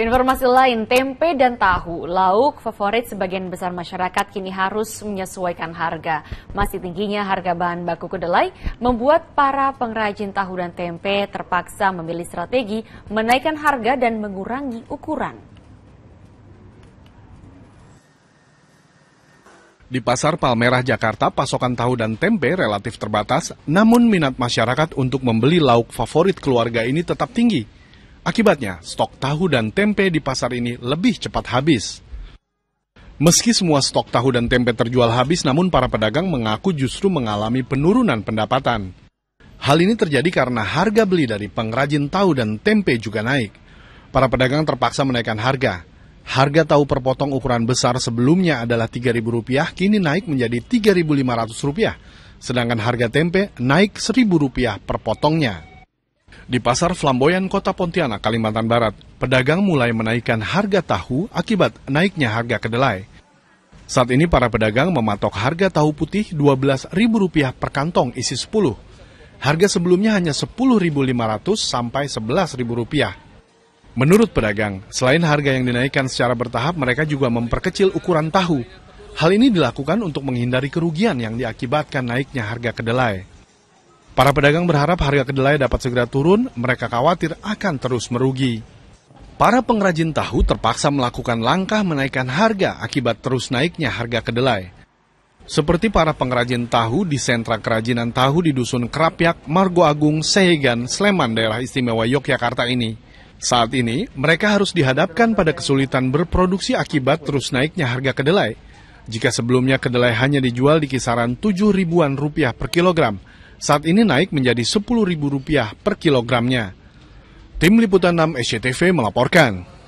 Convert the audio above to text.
Informasi lain, tempe dan tahu, lauk favorit sebagian besar masyarakat kini harus menyesuaikan harga. Masih tingginya harga bahan baku kedelai membuat para pengrajin tahu dan tempe terpaksa memilih strategi menaikkan harga dan mengurangi ukuran. Di pasar Palmerah, Jakarta, pasokan tahu dan tempe relatif terbatas, namun minat masyarakat untuk membeli lauk favorit keluarga ini tetap tinggi. Akibatnya, stok tahu dan tempe di pasar ini lebih cepat habis. Meski semua stok tahu dan tempe terjual habis, namun para pedagang mengaku justru mengalami penurunan pendapatan. Hal ini terjadi karena harga beli dari pengrajin tahu dan tempe juga naik. Para pedagang terpaksa menaikkan harga. Harga tahu per potong ukuran besar sebelumnya adalah Rp3.000, kini naik menjadi Rp3.500, sedangkan harga tempe naik Rp1.000 per potongnya. Di pasar Flamboyan Kota Pontianak, Kalimantan Barat, pedagang mulai menaikkan harga tahu akibat naiknya harga kedelai. Saat ini para pedagang mematok harga tahu putih Rp12.000 per kantong isi 10. Harga sebelumnya hanya Rp10.500 sampai Rp11.000. Menurut pedagang, selain harga yang dinaikkan secara bertahap, mereka juga memperkecil ukuran tahu. Hal ini dilakukan untuk menghindari kerugian yang diakibatkan naiknya harga kedelai. Para pedagang berharap harga kedelai dapat segera turun, mereka khawatir akan terus merugi. Para pengrajin tahu terpaksa melakukan langkah menaikkan harga akibat terus naiknya harga kedelai. Seperti para pengrajin tahu di sentra kerajinan tahu di Dusun Kerapyak, Margo Agung, Sehegan, Sleman, daerah istimewa Yogyakarta ini. Saat ini, mereka harus dihadapkan pada kesulitan berproduksi akibat terus naiknya harga kedelai. Jika sebelumnya kedelai hanya dijual di kisaran 7 ribuan rupiah per kilogram, saat ini naik menjadi Rp10.000 per kilogramnya. Tim Liputan 6 SCTV melaporkan.